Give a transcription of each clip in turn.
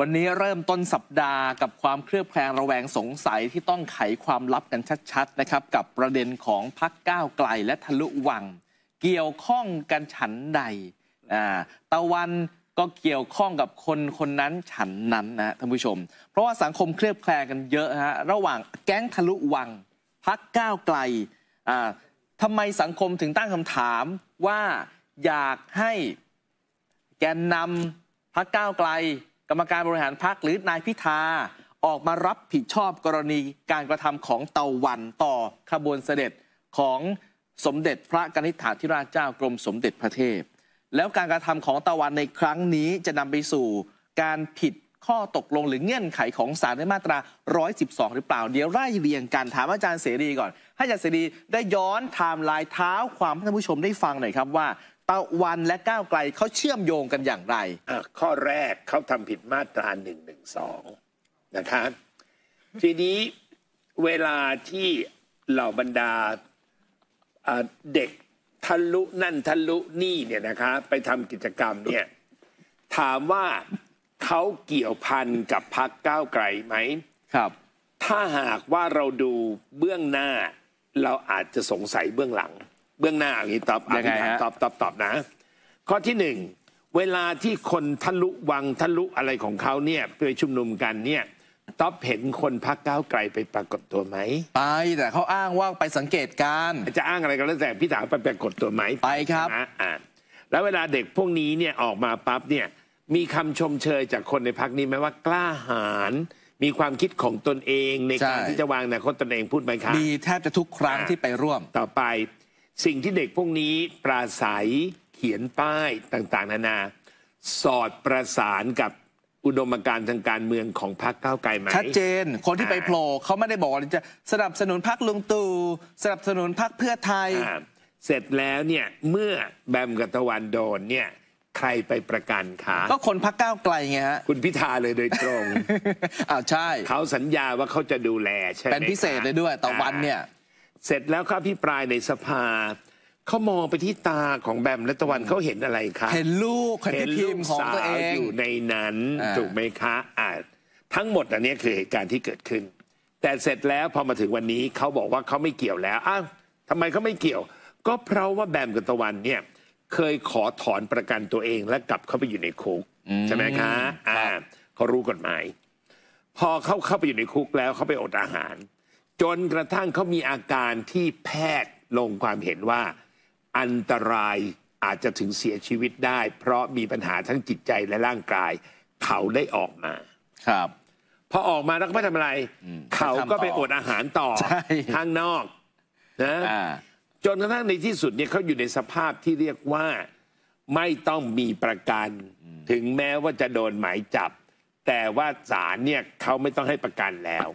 วันนี้เริ่มต้นสัปดาห์กับ ความเครือบแคลงระแวงสงสัยที่ต้องไขความลับกันชัดๆนะครับกับประเด็นของพักก้าวไกลและทะลุวังเกี่ยวข้องกันฉันใดตะวันก็เกี่ยวข้องกับคนคนนั้นฉันนั้นนะท่านผู้ชม เพราะว่าสังคมเครือบแคลงกันเยอะฮะระหว่างแก๊งทะลุวังพักก้าวไกลทำไมสังคมถึงตั้งคำถามว่าอยากให้แกนนำพักก้าวไกลกรรมการบริหารพรรคหรือนายพิธาออกมารับผิดชอบกรณีการกระทำของเตาวันต่อขบวนเสด็จของสมเด็จพระกนิษฐาธิราชเจ้ากรมสมเด็จพระเทพแล้วการกระทำของตะวันในครั้งนี้จะนำไปสู่การผิดข้อตกลงหรือเงื่อนไขของสารในมาตรา 112 หรือเปล่าเดี๋ยวไล่เรียงกันถามอาจารย์เสรีก่อนให้อาจารย์เสรีได้ย้อนไทม์ไลน์เท้าความให้ท่านผู้ชมได้ฟังหน่อยครับว่าตะวันและก้าวไกลเขาเชื่อมโยงกันอย่างไร ข้อแรกเขาทำผิดมาตราหนึ่งหนึ่งสองนะคบทีนี้เวลาที่เหล่าบรรดาเด็กทะลุนั่นทะลุนี่เนี่ยนะคะไปทำกิจกรรมเนี่ยถามว่าเขาเกี่ยวพันกับพักก้าวไกลไหมครับ ถ้าหากว่าเราดูเบื้องหน้า เราอาจจะสงสัยเบื้องหลังเบื้องหน้าอย่างนี้ตอบยางไงตอบตอบตอบนะ ข้อที่หนึ่งเวลาที่คนทะลุวังทะลุอะไรของเขาเนี่ยไปชุมนุมกันเนี่ยตอบเห็นคนพักก้าวไกลไปปรากฏตัวไหมไปแต่เขาอ้างว่าไปสังเกตการจะอ้างอะไรก็แล้วแต่พี่ถามไปปรากฏตัวไหมไปครับนะอ่าแล้วเวลาเด็กพวกนี้เนี่ยออกมาปั๊บเนี่ย มีคำชมเชยจากคนในพักนี้ไหมว่ากล้าหาญมีความคิดของตนเองในการที่จะวางอนาคตตนเองพูดไหมครับ มีแทบจะทุกครั้งที่ไปร่วมต่อไปสิ่งที่เด็กพวกนี้ปราศัยเขียนป้ายต่างๆ นานา สอดประสานกับอุดมการทางการเมืองของพรรคก้าวไกลไหมชัดเจน คนที่ไปโผล่เขาไม่ได้บอกว่าจะสนับสนุนพรรคลุงตู่สนับสนุนพรรคเพื่อไทย เสร็จแล้วเนี่ย เมื่อแบมกัตวันโดนเนี่ยใครไปประกันขาก็คนพรรคก้าวไกลไงฮะ คุณพิธาเลยโดยตรงอ้าวใช่เขาสัญญาว่าเขาจะดูแลใช่ไหมเป็นพิเศษเลยด้วยต่อวันเนี่ยเสร็จแล้วครับพี่ปลายในสภา เขามองไปที่ตาของแบมและตะวันเขาเห็นอะไรคะเห็นลูกเห็นลูกสาวอยู่ในนั้นถูกไหมคะทั้งหมดอันนี้คือเหตุการณ์ที่เกิดขึ้น แต่เสร็จแล้วพอมาถึงวันนี้เขาบอกว่าเขาไม่เกี่ยวแล้ว อ้าวทำไมเขาไม่เกี่ยว ก็เพราะว่าแบมกับตะวันเนี่ยเคยขอถอนประกันตัวเอง และกลับเข้าไปอยู่ในคุกใช่ไหมคะ อ่าเขารู้กฎหมาย พอเขาเข้าไปอยู่ในคุกแล้วเขาไปอดอาหารจนกระทั่งเขามีอาการที่แพทย์ลงความเห็นว่า อันตรายอาจจะถึงเสียชีวิตได้ เพราะมีปัญหาทั้งจิตใจและร่างกายเขาได้ออกมา ครับพอออกมาแล้วก็ไม่ทำอะไรเขาก็ไปอดอาหารต่อทางนอกนะจนกระทั่งในที่สุดเนี่ยเขาอยู่ในสภาพที่เรียกว่าไม่ต้องมีประกัน ถึงแม้ว่าจะโดนหมายจับ แต่ว่าศาลเนี่ยเขาไม่ต้องให้ประกันแล้ว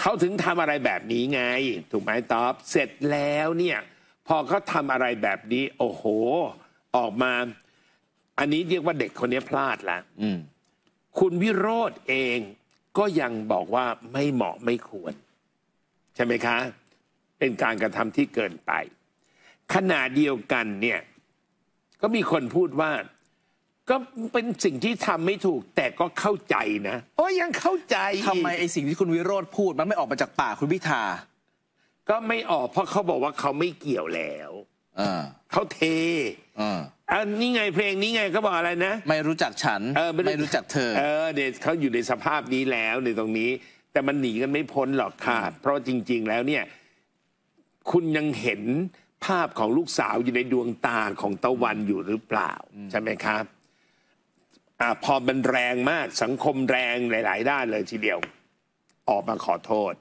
เขาถึงทำอะไรแบบนี้ไง ถูกไหมตอบเสร็จแล้วเนี่ย พอเขาทำอะไรแบบนี้ โอ้โห ออกมา อันนี้เรียกว่าเด็กคนนี้พลาดละคุณวิโรธเองก็ยังบอกว่าไม่เหมาะไม่ควร ใช่ไหมคะ เป็นการกระทำที่เกินไปขณะเดียวกันเนี่ย ก็มีคนพูดว่าก็เป็นสิ่งที่ทำไม่ถูก แต่ก็เข้าใจนะโอ้ยยังเข้าใจทำไมไอ้สิ่งที่คุณวิโรธพูดมันไม่ออกมาจากปากคุณพิธาก็ไม่ออก เพราะเขาบอกว่าเขาไม่เกี่ยวแล้วเขาเทอันนี้ไง เพลงนี้ไงก็บอกอะไรนะไม่รู้จักฉัน ไม่รู้จักเธอ เออเด็กเขาอยู่ในสภาพนี้แล้ว ในตรงนี้ แต่มันหนีกันไม่พ้นหรอกค่ะเพราะจริง ๆ แล้วเนี่ย คุณยังเห็นภาพของลูกสาวอยู่ในดวงตาของตะวันอยู่หรือเปล่า ใช่ไหมครับอ่ะพอมันแรงมากสังคมแรงหลาย ๆ ด้านเลยทีเดียว ออกมาขอโทษ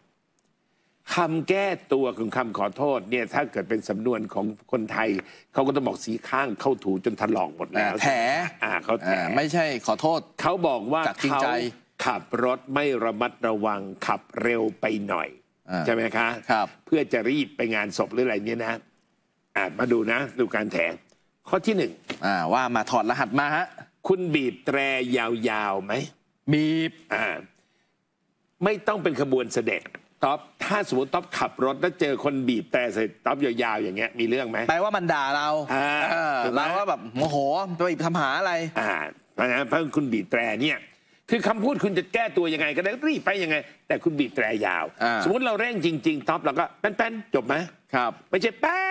คำแก้ตัวของคำขอโทษเนี่ยถ้าเกิดเป็นสำนวนของคนไทย เขาก็จะบอกสีข้างเข้าถูจนถลอกหมดแล้วแผลอ่าเขาแผลไม่ใช่ขอโทษ เขาบอกว่าเขาขับรถไม่ระมัดระวังขับเร็วไปหน่อย ใช่ไหมคะ ครับ เพื่อจะรีบไปงานศพหรืออะไรเนี่ยนะอ่ามาดูนะ ดูการแถข้อที่หนึ่งอ่าว่ามาถอดรหัสมาฮะคุณบีบแตรยาวๆไหมบีบอ่าไม่ต้องเป็นขบวนเสด็จท็อปถ้าสมมติท็อปขับรถ แล้วเจอคนบีบแตรใส่ท็อปยาวๆ อย่างเงี้ยมีเรื่องไหมแปลว่ามันด่าเราเราว่าแบบโมโหไปทำหาอะไร อ่าเพราะงั้นเพราะคุณบีบแตรเนี่ย คือคำพูดคุณจะแก้ตัวยังไง ก็ได้รีบไปยังไง แต่คุณบีบแตรยาว สมมติเราเร่งจริง ๆท็อปเราก็แป้นๆจบไหมครับไม่ใช่แป้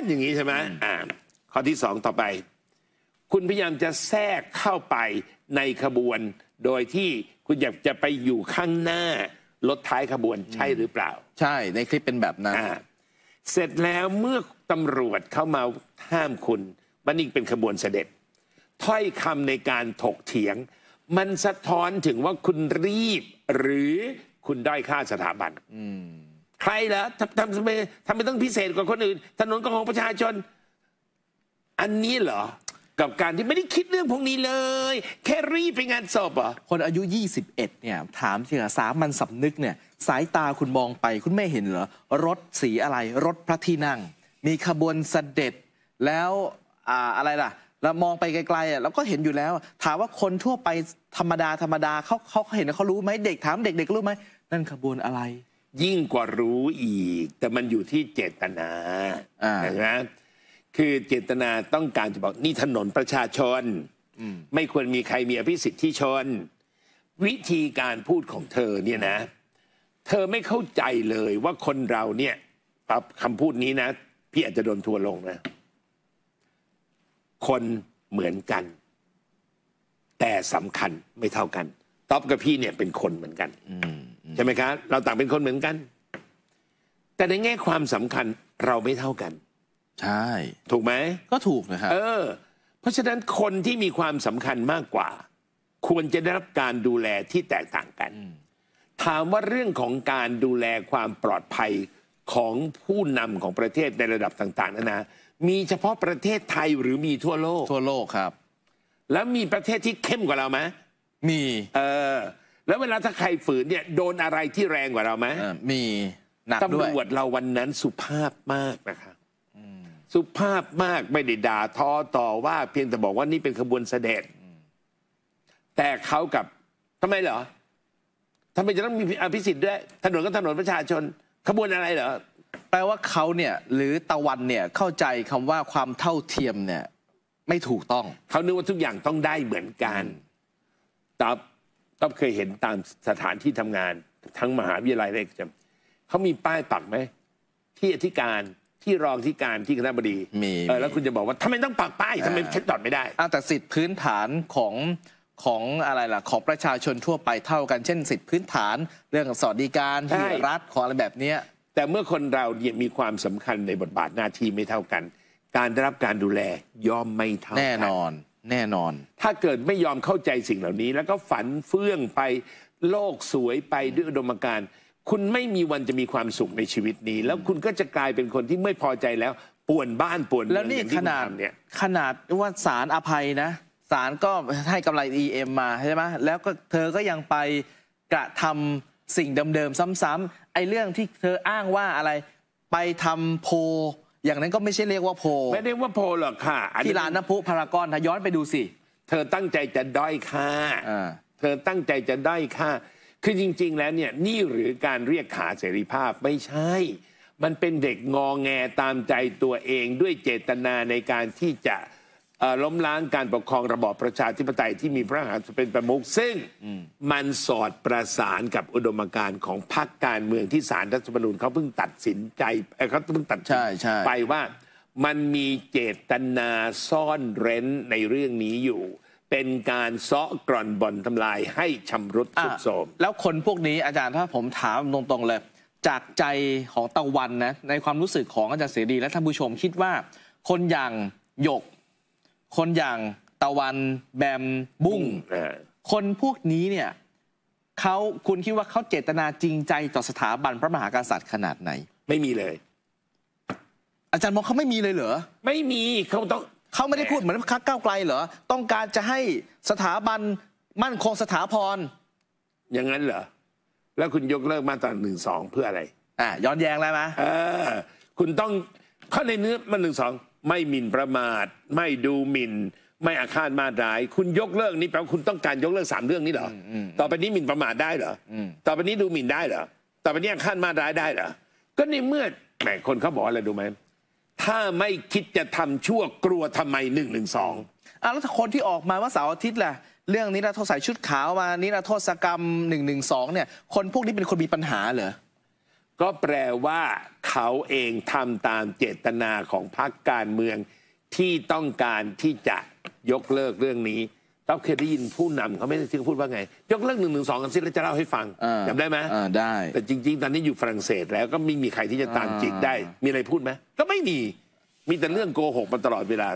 นอย่างนี้ใช่ไหมอ่าข้อที่สองต่อไปคุณพยายามจะแทรกเข้าไปในขบวน โดยที่คุณอยากจะไปอยู่ข้างหน้ารถท้ายขบวนใช่หรือเปล่า ใช่ในคลิปเป็นแบบนั้นเสร็จแล้วเมื่อตำรวจเข้ามาห้ามคุณ มันนี่เป็นขบวนเสด็จ ถ้อยคำในการถกเถียง มันสะท้อนถึงว่าคุณรีบ หรือคุณได้ค่าสถาบันใครละรอทำทำทำไมทำไมต้องพิเศษกว่าคนอื่นถนนก็ของประชาชน อันนี้เหรอกับการที่ไม่ได้คิดเรื่องพวกนี้เลย แค่รีบไปงานศพอ่ะคนอายุ 21เนี่ยถามเถอะสามันสานึกเนี่ย สายตาคุณมองไปคุณไม่เห็นเหรอรถสีอะไรรถพระที่นั่ง มีขบวนเสด็จ แล้วอ่าอะไรล่ะ แล้วมองไปไกล ๆอ่ะเราก็เห็นอยู่แล้ว ถามว่าคนทั่วไปธรรมดาธรรมดาเขาเขาเห็นเขารู้ไหมเด็ก ถามเด็ก ๆ รู้ไหมนั่นขบวนอะไร ยิ่งกว่ารู้อีก แต่มันอยู่ที่เจตนาอ่านะคือเจตนาต้องการจะบอกนี่ถนนประชาชนไม่ควรมีใครมีอภิสิทธิ์ที่ชน วิธีการพูดของเธอเนี่ยนะ เธอไม่เข้าใจเลยว่าคนเราเนี่ยปรับคำพูดนี้นะพี่อาจจะโดนทัวลงนะ คนเหมือนกัน แต่สำคัญไม่เท่ากันท็อปกับพี่เนี่ยเป็นคนเหมือนกันใช่ไหมครับเราต่างเป็นคนเหมือนกัน แต่ในแง่ความสำคัญเราไม่เท่ากันใช่ถูกไหมก็ถูกนะครับเออ เพราะฉะนั้นคนที่มีความสำคัญมากกว่า ควรจะได้รับการดูแลที่แตกต่างกันถามว่าเรื่องของการดูแลความปลอดภัยของผู้นำของประเทศในระดับต่างๆนะนะ มีเฉพาะประเทศไทยหรือมีทั่วโลก ทั่วโลกครับ แล้วมีประเทศที่เข้มกว่าเราไหมมีเออแล้วเวลาถ้าใครฝืนเนี่ยโดนอะไรที่แรงกว่าเราไหมมีหนักด้วยตำรวจเราวันนั้นสุภาพมากนะคะสุภาพมากไม่ได้ด่าทอต่อว่าเพียงแต่บอกว่านี่เป็นขบวนเสด็จแต่เขากับทำไมเหรอทำไมจะต้องมีอภิสิทธิ์ด้วยถนนก็ถนนประชาชน ขบวนอะไรเหรอแปลว่าเขาเนี่ย หรือตะวันเนี่ยเข้าใจคำว่าความเท่าเทียมเนี่ย ไม่ถูกต้องเขานึกว่าทุกอย่างต้องได้เหมือนกันตับอบเคยเห็นตามสถานที่ทำงาน ทั้งมหาวิทยาลัยเลยจำเขามีป้ายปักไหมที่อธิการที่รองที่การที่คณะบดีมีแล้วคุณจะบอกว่าทำไม ต้องปักป้ายทำไมฉันจอดไม่ได้อแต่สิทธิพื้นฐานของของอะไรล่ะของประชาชนทั่วไปเท่ากันเช่นสิทธิพื้นฐานเรื่องสวัสดิการที่รัฐของอะไรแบบเนี้ยแต่เมื่อคนเราเนี่ยมีความสำคัญในบทบาทหน้าที่ไม่เท่ากัน การได้รับการดูแลย่อมไม่เท่ากันแน่นอนแน่นอนถ้าเกิดไม่ยอมเข้าใจสิ่งเหล่านี้ แล้วก็ฝันเฟื่องไปโลกสวยไปด้วยอุดมการณ์คุณไม่มีวันจะมีความสุขในชีวิตนี้ แล้วคุณก็จะกลายเป็นคนที่ไม่พอใจแล้วป่วนบ้านป่วนเมืองแล้วนี่ขนาดเนี่ย ขนาดว่าสารอภัยนะสารก็ให้กำไร e ็มาใช่ไหมแล้วก็เธอก็ยังไปกระทำสิ่งเดิมๆซ้ำๆไอ้เรื่องที่เธออ้างว่าอะไรไปทำโพ อย่างนั้นก็ไม่ใช่เรียกว่าโพไม่เรียกว่าโพหรอกค่ะที่ร้านน้ำพุพารากอนถ้าย้อนไปดูสิ เธอตั้งใจจะด้อยค่าเธอตั้งใจจะด้อยค่าคือจริง ๆ แล้วเนี่ยนี่หรือการเรียกขาเสรีภาพไม่ใช่ มันเป็นเด็กงองแงตามใจตัวเอง ด้วยเจตนาในการที่จะล้มล้างการปกครองระบอบประชาธิปไตยที่มีพระมหากษัตริย์เป็นประมุขซึ่ง มันสอดประสานกับอุดมการณ์ของพรรคการเมืองที่สารรัฐธรรมนูญเขาเพิ่งตัดสินใจเขาเพิ่งตัดสินไปว่ามันมีเจตนาซ่อนเร้นในเรื่องนี้อยู่เป็นการซ้อกร่อนบอลทำลายให้ชำรุดทุดโทมแล้วคนพวกนี้อาจารย์ถ้าผมถามตรงๆเลยจากใจของตะวันนะในความรู้สึกของอาจารย์เสรีและท่านผู้ชม คิดว่า คนอย่างหยกคนอย่างตะวันแบมบุ้งคนพวกนี้เนี่ยเขาคุณคิดว่าเขาเจตนาจริงใจต่อสถาบันพระมหากษัตริย์ขนาดไหน ไม่มีเลย อาจารย์มองเขาไม่มีเลยเหรอไม่มีเขาต้องเขาไม่ได้พูดเหมือนพักก้าวไกลเหรอต้องการจะให้สถาบันมั่นคงสถาพรอย่างนั้นเหรอแล้วคุณยกเลิกมาตราหนึ่งสองเพื่ออะไรอ่าย้อนแย้งแล้วไหมเออ คุณต้องข้อในเนื้อมาหนึ่งสองไม่หมิ่นประมาท ไม่ดูหมิ่น ไม่อาฆาตมาดาย คุณยกเลิกนี้แปลว่าคุณต้องการยกเลิกสามเรื่องนี้เหรอต่อไปนี้หมิ่นประมาทได้เหรอต่อไปนี้ดูหมิ่นได้เหรอต่อไปนี้อาฆาตมาดายได้เหรอก็ในเมื่อแหมคนเขาบอกอะไรดูไหมถ้าไม่คิดจะทำชั่วกลัวทำไมหนึ่่งงหนึสองอแล้วคนที่ออกมาว่าเสาร์อาทิตย์แหละเรื่องนิรโทษใส่ชุดขาวมานิรโทษกรรมหนึ่่งงงหนึสอเนี่ย คนพวกนี้เป็นคนมีปัญหาเหรอ ก็แปลว่าเขาเองทำตามเจตนาของพรรคการเมือง ที่ต้องการที่จะยกเลิกเรื่องนี้ราเคยได้ยินผู้นำเขาไม่ได้ที่เพูดว่าไงยกเลิกหนึ่งหนึ่งสองกันสิแล้วจะเล่าให้ฟังอาจำได้ไหมได้ แต่จริง ๆ ตอนนี้อยู่ฝรั่งเศสแล้ว ก็ไม่มีใครที่จะตามจิกได้มีอะไรพูดไหมก็ไม่มีมีแต่เรื่องโกหกมาตลอดเวลา